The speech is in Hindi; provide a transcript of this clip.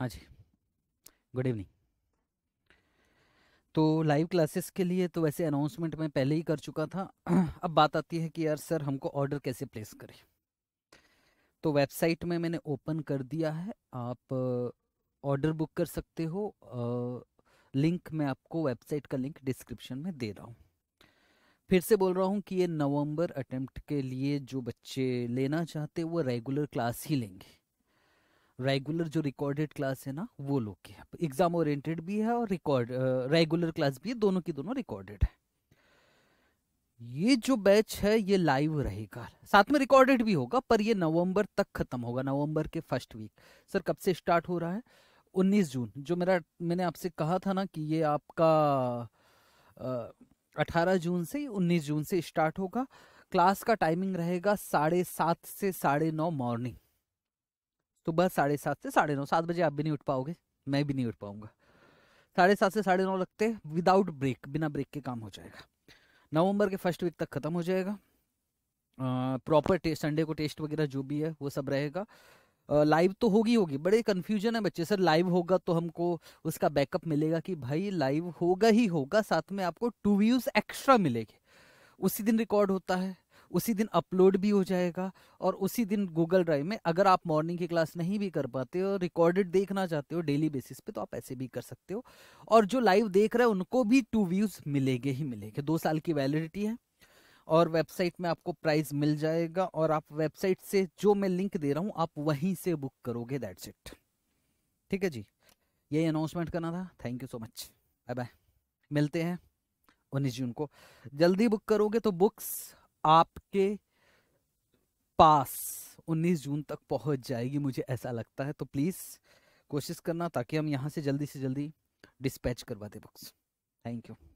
हाँ जी गुड इवनिंग तो लाइव क्लासेस के लिए तो वैसे अनाउंसमेंट मैं पहले ही कर चुका था अब बात आती है कि यार सर हमको ऑर्डर कैसे प्लेस करें तो वेबसाइट में मैंने ओपन कर दिया है आप ऑर्डर uh, बुक कर सकते हो आ, uh, लिंक मैं आपको वेबसाइट का लिंक डिस्क्रिप्शन में दे रहा हूँ फिर से बोल रहा हूँ कि ये नवंबर अटेम्प्ट के लिए जो बच्चे लेना चाहते वो रेगुलर क्लास ही लेंगे रेगुलर जो रिकॉर्डेड क्लास है ना वो लोग की है एग्जाम ओरिएंटेड भी है और रिकॉर्ड रेगुलर क्लास भी है दोनों की दोनों रिकॉर्डेड है ये जो बैच है ये लाइव रहेगा साथ में रिकॉर्डेड भी होगा पर ये नवंबर तक खत्म होगा नवंबर के फर्स्ट वीक सर कब से स्टार्ट हो रहा है 19 जून जो मेरा मैंने आपसे कहा था ना कि ये आपका अठारह जून से 19 जून से स्टार्ट होगा क्लास का टाइमिंग रहेगा साढ़े सात से साढ़े नौ मॉर्निंग सुबह साढ़े सात से साढ़े नौ सात बजे आप भी नहीं उठ पाओगे मैं भी नहीं उठ पाऊंगा साढ़े सात से साढ़े नौ लगते विदाउट ब्रेक बिना ब्रेक के काम हो जाएगा नवंबर के फर्स्ट वीक तक ख़त्म हो जाएगा प्रॉपर टेस्ट संडे को टेस्ट वगैरह जो भी है वो सब रहेगा लाइव तो होगी होगी बड़े कन्फ्यूजन है बच्चे सर लाइव होगा तो हमको उसका बैकअप मिलेगा कि भाई लाइव होगा ही होगा साथ में आपको टू व्यूज़ एक्स्ट्रा मिलेंगे उसी दिन रिकॉर्ड होता है उसी दिन अपलोड भी हो जाएगा और उसी दिन गूगल ड्राइव में अगर आप मॉर्निंग की क्लास नहीं भी कर पाते हो रिकॉर्डेड देखना चाहते हो डेली बेसिस पे तो आप ऐसे भी कर सकते हो और जो लाइव देख रहे हैं उनको भी टू व्यूज़ मिलेंगे ही मिलेंगे दो साल की वैलिडिटी है और वेबसाइट में आपको प्राइस मिल जाएगा और आप वेबसाइट से जो मैं लिंक दे रहा हूँ आप वहीं से बुक करोगे दैट्स इट ठीक है जी यही अनाउंसमेंट करना था thank you so much bye bye मिलते हैं उन्नीस जून को जल्दी बुक करोगे तो बुक्स आपके पास 19 जून तक पहुंच जाएगी मुझे ऐसा लगता है तो प्लीज़ कोशिश करना ताकि हम यहाँ से जल्दी से जल्दी डिस्पैच करवा दें बुक्स थैंक यू